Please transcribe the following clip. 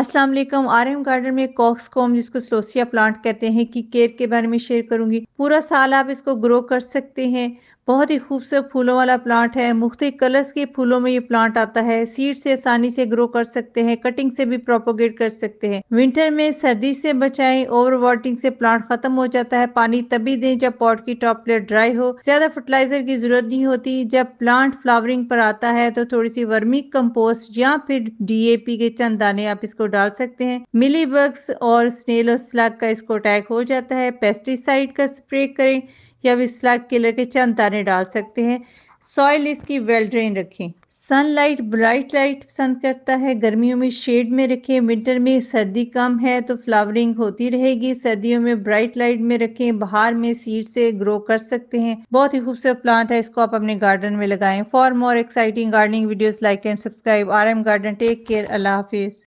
अस्सलाम वालेकुम RM garden में कॉक्सकॉम जिसको स्लोसिया प्लांट कहते हैं की केयर के बारे में शेयर करूंगी पूरा साल आप इसको ग्रो कर सकते हैं बहुत ही खूबसूरत फूलों वाला प्लांट है मुख्तिक कलर्स के फूलों में ये प्लांट आता है सीड से आसानी से ग्रो कर सकते हैं कटिंग से भी प्रोपोगेट कर सकते हैं विंटर में सर्दी से बचाएं ओवर वाटिंग से प्लांट खत्म हो जाता है पानी तभी दें जब पॉट की टॉप प्लेट ड्राई हो ज्यादा फर्टिलाइजर की जरूरत नहीं होती जब प्लांट फ्लावरिंग पर आता है तो थोड़ी सी वर्मी कम्पोस्ट या फिर पी के चंद दाने आप इसको डाल सकते हैं मिली बग्स और स्नेल और स्लग का इसको अटैक हो जाता है पेस्टिसाइड का स्प्रे करें या विस्लाक किलर के चंद दाने डाल सकते हैं सॉइल इसकी वेल ड्रेन रखें सनलाइट ब्राइट लाइट पसंद करता है गर्मियों में शेड में रखें विंटर में सर्दी कम है तो फ्लावरिंग होती रहेगी सर्दियों में ब्राइट लाइट में रखें बाहर में सीड से ग्रो कर सकते हैं बहुत ही खूबसूरत प्लांट है इसको आप अपने गार्डन में लगाएं for more exciting gardening videos like and subscribe R M Garden take care अल्लाह हाफिज़